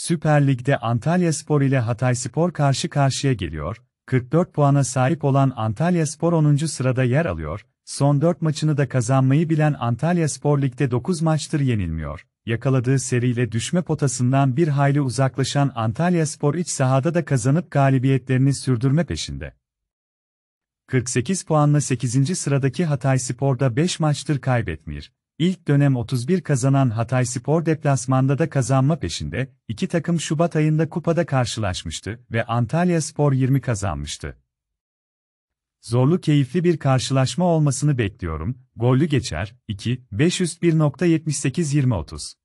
Süper Lig'de Antalya Spor ile Hatay Spor karşı karşıya geliyor, 44 puana sahip olan Antalya Spor 10. sırada yer alıyor, son 4 maçını da kazanmayı bilen Antalya Spor Lig'de 9 maçtır yenilmiyor. Yakaladığı seriyle düşme potasından bir hayli uzaklaşan Antalya Spor iç sahada da kazanıp galibiyetlerini sürdürme peşinde. 48 puanla 8. sıradaki Hatay Spor'da 5 maçtır kaybetmiyor. İlk dönem 31 kazanan Hatay Spor deplasmanda da kazanma peşinde, iki takım Şubat ayında kupada karşılaşmıştı ve Antalya Spor 20 kazanmıştı. Zorlu keyifli bir karşılaşma olmasını bekliyorum, gollü geçer, 2, 501.78-20-30.